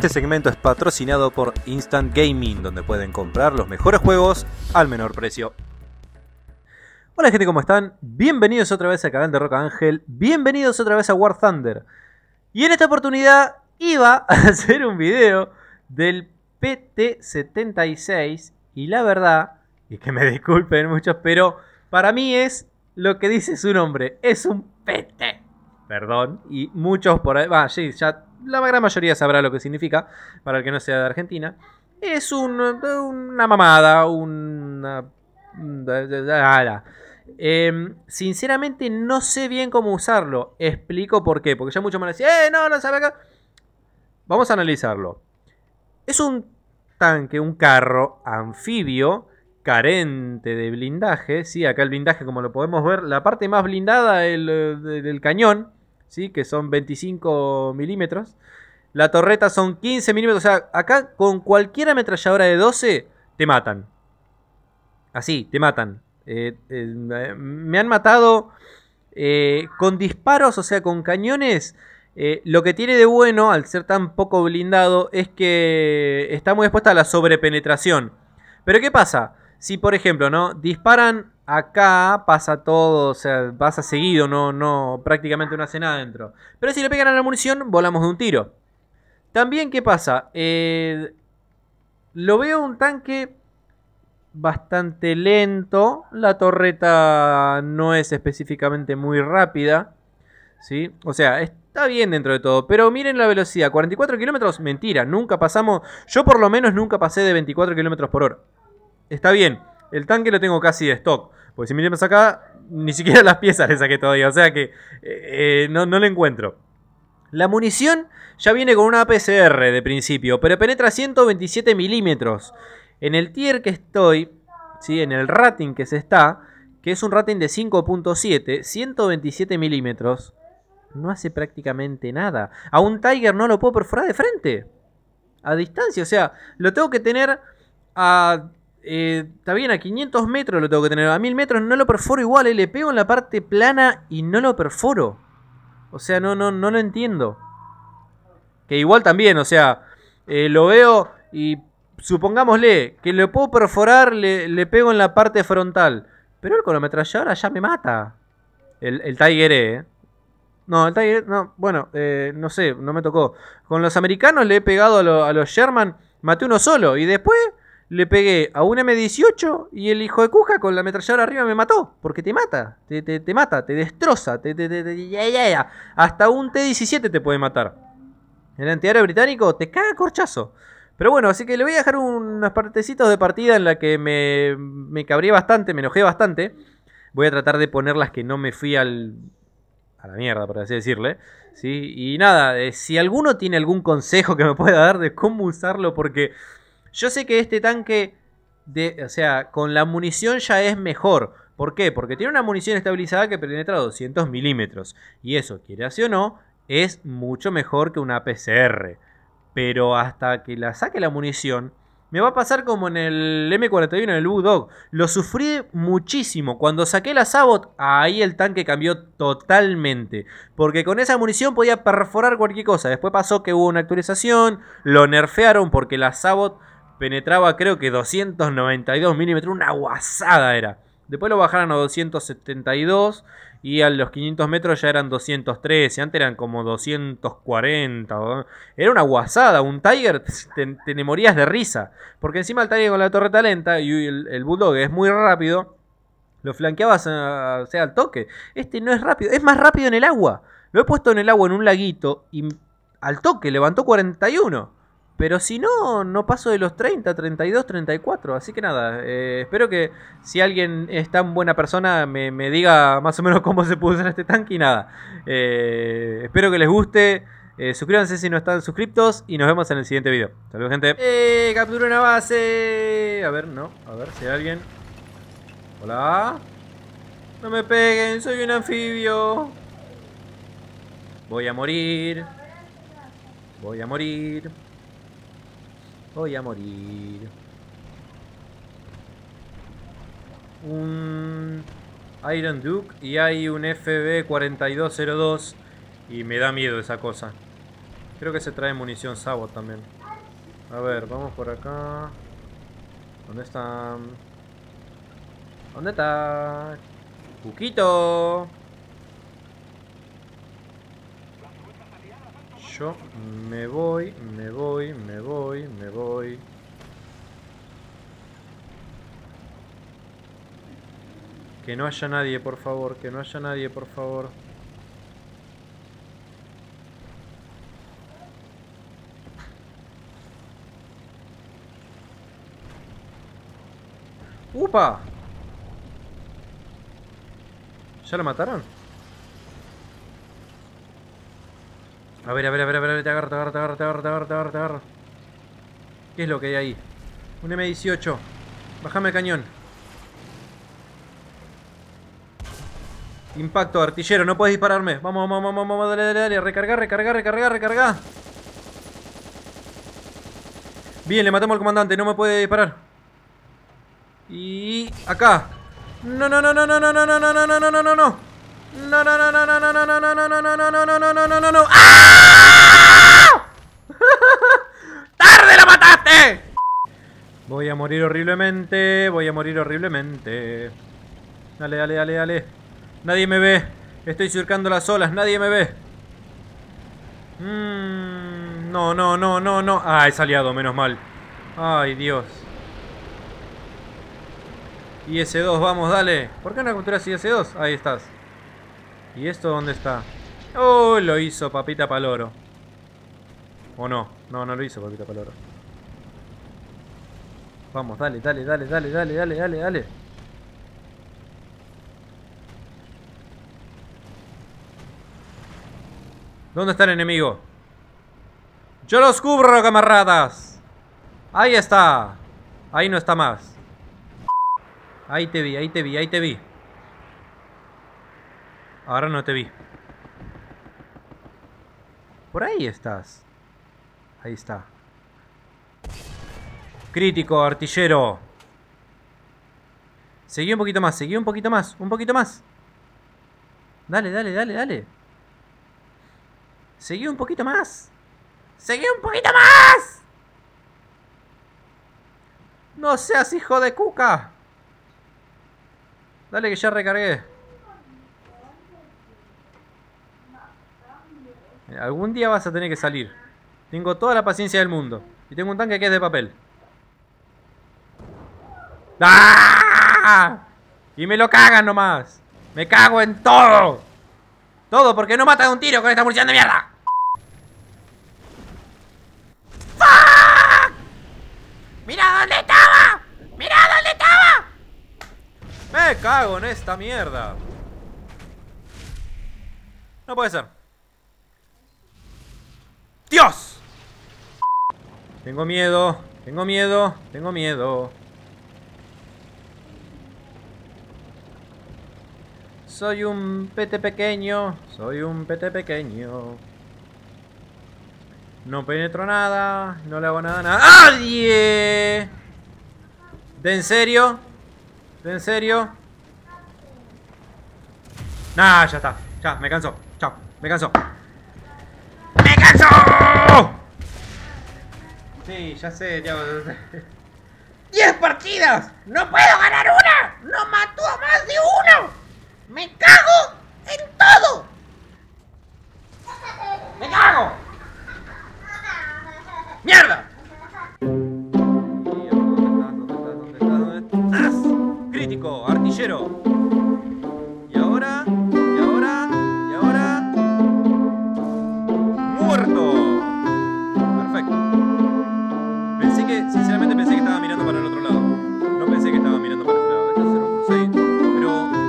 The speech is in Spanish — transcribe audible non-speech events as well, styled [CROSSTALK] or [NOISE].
Este segmento es patrocinado por Instant Gaming, donde pueden comprar los mejores juegos al menor precio. Hola gente, ¿cómo están? Bienvenidos otra vez al canal de Roca Ángel, bienvenidos otra vez a War Thunder. Y en esta oportunidad iba [LAUGHS] a hacer un video del PT-76 y la verdad, y que me disculpen muchos, pero para mí es lo que dice su nombre, es un PT. Perdón, y muchos por ahí, sí, ya la gran mayoría sabrá lo que significa, para el que no sea de Argentina, es una mamada, una... Em, sinceramente no sé bien cómo usarlo. Explico por qué. Porque ya muchos me decían, ¡eh, no, no sabe acá! Vamos a analizarlo. Es un tanque, un carro anfibio, carente de blindaje. Sí, acá el blindaje, como lo podemos ver, la parte más blindada del eh, cañón ¿sí? que son 25 milímetros. La torreta son 15 milímetros. O sea, acá con cualquier ametralladora de 12 te matan. Así, te matan. Eh, eh, me han matado eh, con disparos, o sea, con cañones. lo que tiene de bueno, al ser tan poco blindado, es que está muy expuesta a la sobrepenetración. Pero ¿qué pasa? Si, por ejemplo, ¿no? Disparan Acá pasa todo, o sea, pasa seguido, no, no, prácticamente no hace nada dentro. Pero si le pegan a la munición, volamos de un tiro. También, ¿qué pasa? Eh, lo veo un tanque bastante lento. La torreta no es específicamente muy rápida. ¿Sí? O sea, está bien dentro de todo. Pero miren la velocidad. 44 kilómetros, mentira. Nunca pasamos... Yo por lo menos nunca pasé de 24 kilómetros por hora. Está bien. El tanque lo tengo casi de stock. Porque si miremos acá, ni siquiera [LAUGHS] las piezas le saqué todavía. O sea que eh, no, no le encuentro. La munición ya viene con una APCR de principio, pero penetra 127 milímetros. En el tier que estoy, ¿sí? en el rating que se está, que es un rating de 5.7, 127 milímetros, no hace prácticamente nada. A un Tiger no lo puedo perforar de frente, a distancia. O sea, lo tengo que tener a eh, está bien, a 500 metros lo tengo que tener. A 1000 metros no lo perforo igual. Eh, le pego en la parte plana y no lo perforo. O sea, no, no, no lo entiendo. Que igual también, o sea, eh, lo veo y supongámosle que lo puedo perforar, le, le pego en la parte frontal. Pero el con ya me mata. El, el Tiger E. Eh. No, el Tiger e, no. Bueno, no sé, no me tocó. Con los americanos le he pegado a, a los Sherman, maté uno solo. Y después le pegué a un M18 y el hijo de Cuja con la ametralladora arriba me mató. Porque te mata, te, mata, te destroza, te, ya, ya, ya. hasta un T-17 te puede matar. El antiaéreo británico te caga corchazo. Pero bueno, así que le voy a dejar unas partecitos de partida en la que me, me cabré bastante, me enojé bastante. Voy a tratar de poner las que no me fui al, a la mierda, por así decirle. ¿sí? Y nada, eh, si alguno tiene algún consejo que me pueda dar de cómo usarlo, porque yo sé que este tanque, o sea, con la munición ya es mejor. ¿Por qué? Porque tiene una munición estabilizada que penetra 200 milímetros. Y eso, quieras o no, es mucho mejor que una PCR. Pero hasta que la saque la munición, me va a pasar como en el M41, en el Bulldog. Lo sufrí muchísimo. Cuando saqué la Sabot, ahí el tanque cambió totalmente. Porque con esa munición podía perforar cualquier cosa. Después pasó que hubo una actualización, lo nerfearon porque la Sabot penetraba creo que 292 milímetros, una guasada era. Después lo bajaron a 272 y a los 500 metros ya eran 213, antes eran como 240. Era una guasada, un Tiger te, morías de risa. Porque encima el Tiger con la torreta talenta. y el, Bulldog es muy rápido, lo flanqueabas ah, sea, al toque. Este no es rápido, es más rápido en el agua. Lo he puesto en el agua en un laguito y al toque levantó 41. Pero si no, no paso de los 30, 32, 34. Así que nada, eh, espero que si alguien es tan buena persona me, diga más o menos [LAUGHS] cómo se puede usar este tanque y nada. Eh, espero que les guste. Eh, suscríbanse si no están suscriptos y nos vemos en el siguiente video. Saludos, gente. ¡Eh! Captura una base. A ver, no. A ver si hay alguien. Hola. No me peguen, soy un anfibio. Voy a morir. Voy a morir. Voy a morir. Un Iron Duke y hay un FB4202 y me da miedo esa cosa. Creo que se trae munición Sabot también. A ver, vamos por acá. ¿Dónde están? ¿Dónde está? ¡Cuquito! me voy, me voy, me voy, me voy. Que no haya nadie, por favor, que no haya nadie, por favor. ¡Upa! ¿Ya lo mataron? A ver, a ver, a ver, a ver, te agarro, te agarro, te agarro, te agarro, te agarro, te agarro, ¿Qué es lo que hay ahí? Un M18. Bájame el cañón. Impacto, artillero, no puedes dispararme. Vamos, vamos, vamos, vamos, dale, dale, dale. Recargar, recargar, recargar, recargar. Bien, le matamos al comandante, no me puede disparar. Y... acá. No, no, no, no, no, no, no, no, no, no, no, no, no, no. No, no, no, no, no, no, no, no, no, no, no, no, no, no, no, no, no, no, no, ¡Tarde lo mataste! Voy a morir horriblemente, voy a morir horriblemente. Dale, dale, dale, dale. Nadie me ve. Estoy surcando las olas, nadie me ve. Mmm, no, no, no, no, no. Ah, es aliado, menos mal. Ay, Dios. Y ese 2 vamos, dale. ¿Por qué no capturas IS-2? Ahí estás. ¿Y esto dónde está? ¡Oh! Lo hizo Papita Paloro. ¿O no? No, no lo hizo Papita Paloro. Vamos, dale, dale, dale, dale, dale, dale, dale, dale. ¿Dónde está el enemigo? ¡Yo los cubro, camaradas! ¡Ahí está! Ahí no está más. Ahí te vi, ahí te vi, ahí te vi. Ahora no te vi. Por ahí estás. Ahí está. Crítico, artillero. Seguí un poquito más, seguí un poquito más, un poquito más. Dale, dale, dale, dale. Seguí un poquito más. Seguí un poquito más. No seas hijo de cuca. Dale que ya recargué. Algún día vas a tener que salir. Tengo toda la paciencia del mundo. Y tengo un tanque que es de papel. ¡Ah! Y me lo cagan nomás. Me cago en todo. Todo porque no mata de un tiro con esta munición de mierda. ¡Fuck! ¡Mira dónde estaba! ¡Mira dónde estaba! Me cago en esta mierda. No puede ser. ¡Dios! Tengo miedo, tengo miedo, tengo miedo. Soy un pete pequeño, soy un pete pequeño. No penetro nada, no le hago nada a nadie. ¿De en serio? ¿De en serio? Nah, ya está. Ya, me cansó Chao, me cansó ¡Me canso! Sí, ya sé, Tiago. [LAUGHS] ¡Diez partidas! ¡No puedo ganar una! ¡No mató a más de uno! ¡Me cago en todo! ¡Me cago! ¡Mierda! ¡Crítico! ¡Artillero!